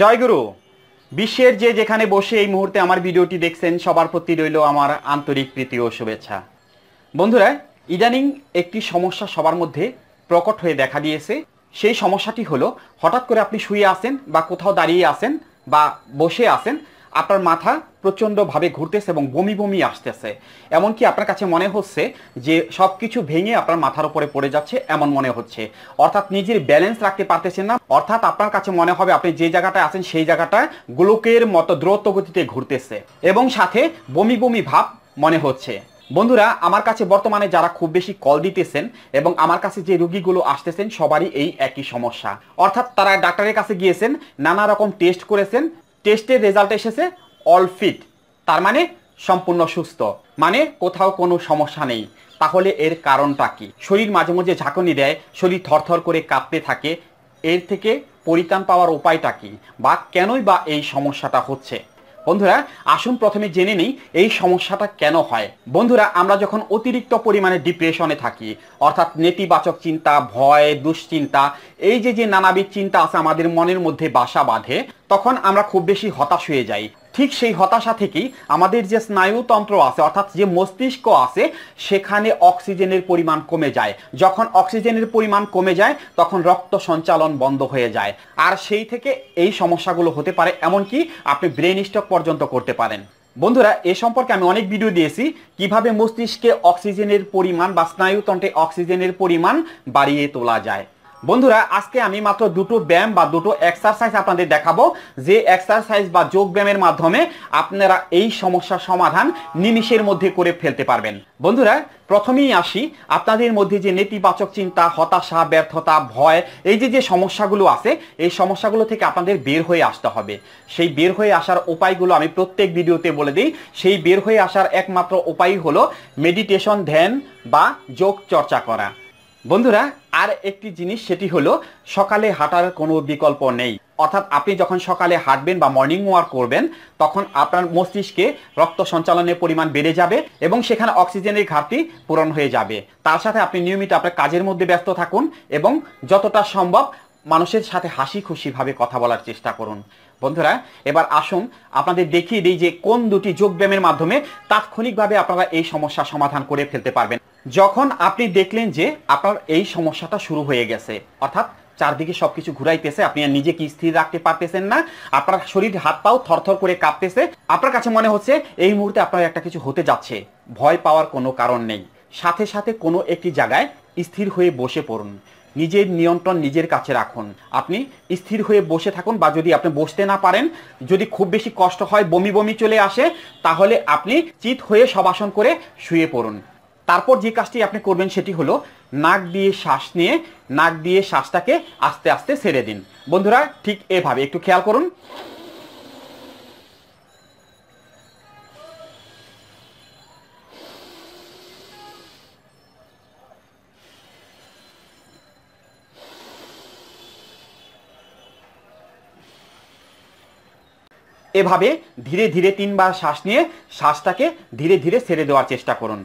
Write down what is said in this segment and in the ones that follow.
জয়গুরু বিশ্বের যে যেখানে বসে এই মুহূর্তে আমার ভিডিওটি দেখছেন সবার প্রতি রইল আমার আন্তরিক প্রীতি ও শুভেচ্ছা বন্ধুরা ইদানিং একটি সমস্যা সবার মধ্যে প্রকট হয়ে দেখা দিয়েছে সেই সমস্যাটি হলো হঠাৎ করে আপনি শুয়ে আসেন বা কোথাও দাঁড়িয়ে আসেন বা বসে আছেন আপনার মাথা প্রচণ্ডভাবে ঘুরতেছে এবং বমি বমি আসতেছে এমনকি আপনার কাছে মনে হচ্ছে যে সব কিছু ভেঙে আপনার মাথার উপরে পড়ে যাচ্ছে এমন মনে হচ্ছে অর্থাৎ নিজের ব্যালেন্স রাখতে পারতেছেন না অর্থাৎ আপনার কাছে মনে হবে আপনি যে জায়গাটা আছেন সেই জায়গাটা গোলকের মতো দ্রুত গতিতে ঘুরতেছে এবং সাথে বমি বমি ভাব মনে হচ্ছে বন্ধুরা আমার কাছে বর্তমানে যারা খুব বেশি কল দিতেছেন এবং আমার কাছে যে রুগীগুলো আসতেছেন সবারই এই একই সমস্যা অর্থাৎ তারা ডাক্তারের কাছে গিয়েছেন নানা রকম টেস্ট করেছেন টেস্টের রেজাল্ট এসেছে অল ফিট তার মানে সম্পূর্ণ সুস্থ মানে কোথাও কোনো সমস্যা নেই তাহলে এর কারণটা কি শরীর মাঝে মাঝে ঝাঁকুনি দেয় শরীর থরথর করে কাঁপতে থাকে এর থেকে পরিত্রাণ পাওয়ার উপায়টা কি বা কেনই বা এই সমস্যাটা হচ্ছে বন্ধুরা আসুন প্রথমে জেনে নিই এই সমস্যাটা কেন হয় বন্ধুরা আমরা যখন অতিরিক্ত পরিমাণে ডিপ্রেশনে থাকি অর্থাৎ নেতিবাচক চিন্তা ভয় দুশ্চিন্তা এই যে যে নানাবিধ চিন্তা আছে আমাদের মনের মধ্যে বাসা বাঁধে তখন আমরা খুব বেশি হতাশ হয়ে যাই ঠিক সেই হতাশা থেকেই আমাদের যে স্নায়ুতন্ত্র আছে অর্থাৎ যে মস্তিষ্ক আছে সেখানে অক্সিজেনের পরিমাণ কমে যায় যখন অক্সিজেনের পরিমাণ কমে যায় তখন রক্ত সঞ্চালন বন্ধ হয়ে যায় আর সেই থেকে এই সমস্যাগুলো হতে পারে এমনকি আপনি ব্রেন স্টক পর্যন্ত করতে পারেন বন্ধুরা এ সম্পর্কে আমি অনেক ভিডিও দিয়েছি কিভাবে মস্তিষ্কে অক্সিজেনের পরিমাণ বা স্নায়ুতন্ত্রে অক্সিজেনের পরিমাণ বাড়িয়ে তোলা যায় বন্ধুরা আজকে আমি মাত্র দুটো ব্যায়াম বা দুটো এক্সারসাইজ আপনাদের দেখাবো যে এক্সারসাইজ বা যোগ ব্যায়ামের মাধ্যমে আপনারা এই সমস্যার সমাধান নিমিষের মধ্যে করে ফেলতে পারবেন বন্ধুরা প্রথমেই আসি আপনাদের মধ্যে যে নেতিবাচক চিন্তা হতাশা ব্যর্থতা ভয় এই যে যে সমস্যাগুলো আছে এই সমস্যাগুলো থেকে আপনাদের বের হয়ে আসতে হবে সেই বের হয়ে আসার উপায়গুলো আমি প্রত্যেক ভিডিওতে বলে দিই সেই বের হয়ে আসার একমাত্র উপায় হলো মেডিটেশন ধ্যান বা যোগ চর্চা করা বন্ধুরা আর একটি জিনিস সেটি হলো সকালে হাঁটার কোনো বিকল্প নেই অর্থাৎ আপনি যখন সকালে হাঁটবেন বা মর্নিং ওয়াক করবেন তখন আপনার মস্তিষ্কে রক্ত সঞ্চালনের পরিমাণ বেড়ে যাবে এবং সেখানে অক্সিজেনের ঘাটতি পূরণ হয়ে যাবে তার সাথে আপনি নিয়মিত আপনার কাজের মধ্যে ব্যস্ত থাকুন এবং যতটা সম্ভব মানুষের সাথে হাসি খুশিভাবে কথা বলার চেষ্টা করুন বন্ধুরা এবার আসুন আপনাদের দেখিয়ে দিই যে কোন দুটি যোগব্যায়ামের মাধ্যমে তাৎক্ষণিকভাবে আপনারা এই সমস্যা সমাধান করে ফেলতে পারবেন যখন আপনি দেখলেন যে আপনার এই সমস্যাটা শুরু হয়ে গেছে অর্থাৎ চারদিকে সবকিছু ঘুরাইতেছে আপনি আর নিজেকে স্থির রাখতে পারতেছেন না আপনার শরীর হাত পাও থরথর করে কাঁপতেছে আপনার কাছে মনে হচ্ছে এই মুহূর্তে আপনার একটা কিছু হতে যাচ্ছে ভয় পাওয়ার কোনো কারণ নেই সাথে সাথে কোনো একটি জায়গায় স্থির হয়ে বসে পড়ুন নিজের নিয়ন্ত্রণ নিজের কাছে রাখুন আপনি স্থির হয়ে বসে থাকুন বা যদি আপনি বসতে না পারেন যদি খুব বেশি কষ্ট হয় বমি বমি চলে আসে তাহলে আপনি চিত হয়ে সবাসন করে শুয়ে পড়ুন তারপর যে কাজটি আপনি করবেন সেটি হলো নাক দিয়ে শ্বাস নিয়ে নাক দিয়ে শ্বাসটাকে আস্তে আস্তে ছেড়ে দিন বন্ধুরা ঠিক এভাবে একটু খেয়াল করুন এভাবে ধীরে ধীরে তিনবার শ্বাস নিয়ে শ্বাসটাকে ধীরে ধীরে ছেড়ে দেওয়ার চেষ্টা করুন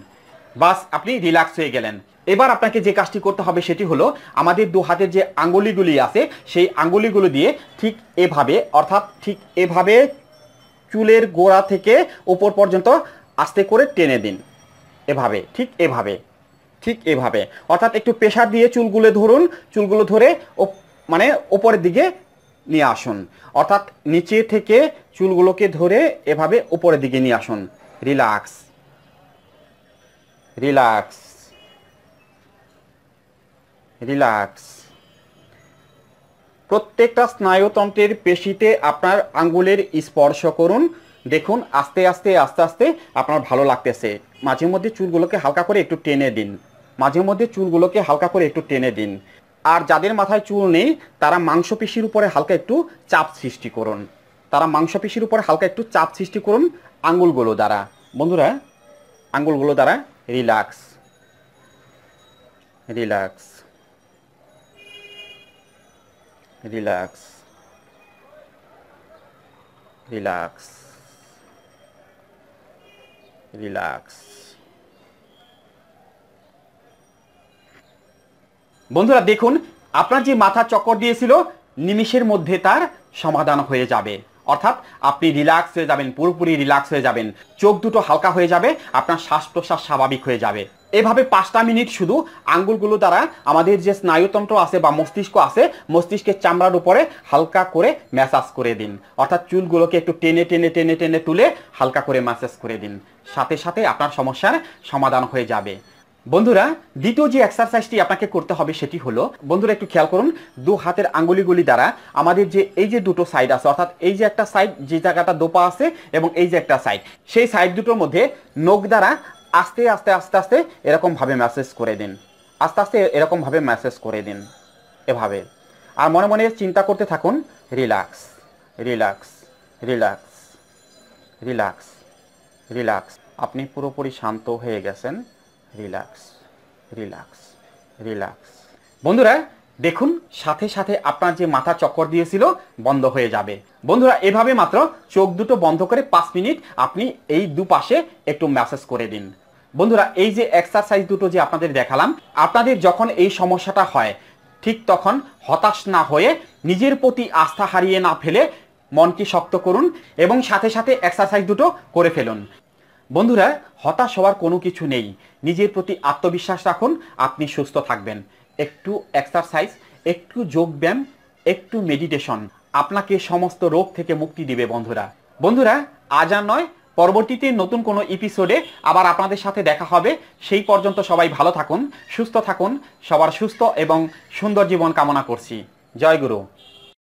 বাস আপনি রিল্যাক্স হয়ে গেলেন এবার আপনাকে যে কাজটি করতে হবে সেটি হলো আমাদের দু হাতের যে আঙ্গুলিগুলি আছে সেই আঙ্গুলিগুলো দিয়ে ঠিক এভাবে অর্থাৎ ঠিক এভাবে চুলের গোড়া থেকে ওপর পর্যন্ত আস্তে করে টেনে দিন এভাবে ঠিক এভাবে ঠিক এভাবে অর্থাৎ একটু প্রেশার দিয়ে চুলগুলো ধরুন চুলগুলো ধরে ও মানে ওপরের দিকে নিয়ে আসুন অর্থাৎ নিচে থেকে চুলগুলোকে ধরে এভাবে ওপরের দিকে নিয়ে আসুন রিল্যাক্স রিল্যাক্স রিল্যাক্স প্রত্যেকটা স্নায়ুতন্ত্রের পেশিতে আপনার আঙ্গুলের স্পর্শ করুন দেখুন আস্তে আস্তে আস্তে আস্তে আপনার ভালো লাগতেছে মাঝে মধ্যে চুলগুলোকে হালকা করে একটু টেনে দিন মাঝে মধ্যে চুলগুলোকে হালকা করে একটু টেনে দিন আর যাদের মাথায় চুল নেই তারা মাংসপেশির উপরে হালকা একটু চাপ সৃষ্টি করুন তারা মাংসপেশির উপরে হালকা একটু চাপ সৃষ্টি করুন আঙ্গুলগুলো দ্বারা বন্ধুরা আঙ্গুলগুলো দ্বারা relax relax relax relax relax বন্ধুরা দেখুন আপনার যে মাথা চক্কর দিয়েছিল নিমিষের মধ্যে তার সমাধান হয়ে যাবে অর্থাৎ আপনি রিল্যাক্স হয়ে যাবেন পুরোপুরি রিল্যাক্স হয়ে যাবেন চোখ দুটো হালকা হয়ে যাবে আপনার শ্বাস প্রশ্বাস স্বাভাবিক হয়ে যাবে এভাবে পাঁচটা মিনিট শুধু আঙ্গুলগুলো দ্বারা আমাদের যে স্নায়ুতন্ত্র আছে বা মস্তিষ্ক আছে মস্তিষ্কের চামড়ার উপরে হালকা করে ম্যাসাজ করে দিন অর্থাৎ চুলগুলোকে একটু টেনে টেনে টেনে টেনে তুলে হালকা করে ম্যাসাজ করে দিন সাথে সাথে আপনার সমস্যার সমাধান হয়ে যাবে বন্ধুরা দ্বিতীয় যে এক্সারসাইজটি আপনাকে করতে হবে সেটি হলো বন্ধুরা একটু খেয়াল করুন দু হাতের আঙ্গুলিগুলি দ্বারা আমাদের যে এই যে দুটো সাইড আছে অর্থাৎ এই যে একটা সাইড যে জায়গাটা দোপা আছে এবং এই যে একটা সাইড সেই সাইড দুটোর মধ্যে নখ দ্বারা আস্তে আস্তে আস্তে আস্তে এরকমভাবে ম্যাসেজ করে দিন আস্তে আস্তে এরকমভাবে ম্যাসেজ করে দিন এভাবে আর মনে মনে চিন্তা করতে থাকুন relax relax relax relax relax আপনি পুরোপুরি শান্ত হয়ে গেছেন রিল্যাক্স রিল্যাক্স রিল্যাক্স বন্ধুরা দেখুন সাথে সাথে আপনার যে মাথা চক্কর দিয়েছিল বন্ধ হয়ে যাবে বন্ধুরা এভাবে মাত্র চোখ দুটো বন্ধ করে পাঁচ মিনিট আপনি এই দুপাশে একটু ম্যাসেজ করে দিন বন্ধুরা এই যে এক্সারসাইজ দুটো যে আপনাদের দেখালাম আপনাদের যখন এই সমস্যাটা হয় ঠিক তখন হতাশ না হয়ে নিজের প্রতি আস্থা হারিয়ে না ফেলে মনকে শক্ত করুন এবং সাথে সাথে এক্সারসাইজ দুটো করে ফেলুন বন্ধুরা হতাশ হওয়ার কোনো কিছু নেই নিজের প্রতি আত্মবিশ্বাস রাখুন আপনি সুস্থ থাকবেন একটু এক্সারসাইজ একটু যোগব্যায়াম একটু মেডিটেশন আপনাকে সমস্ত রোগ থেকে মুক্তি দিবে বন্ধুরা বন্ধুরা আজ আর নয় পরবর্তীতে নতুন কোনো এপিসোডে আবার আপনাদের সাথে দেখা হবে সেই পর্যন্ত সবাই ভালো থাকুন সুস্থ থাকুন সবার সুস্থ এবং সুন্দর জীবন কামনা করছি জয় গুরু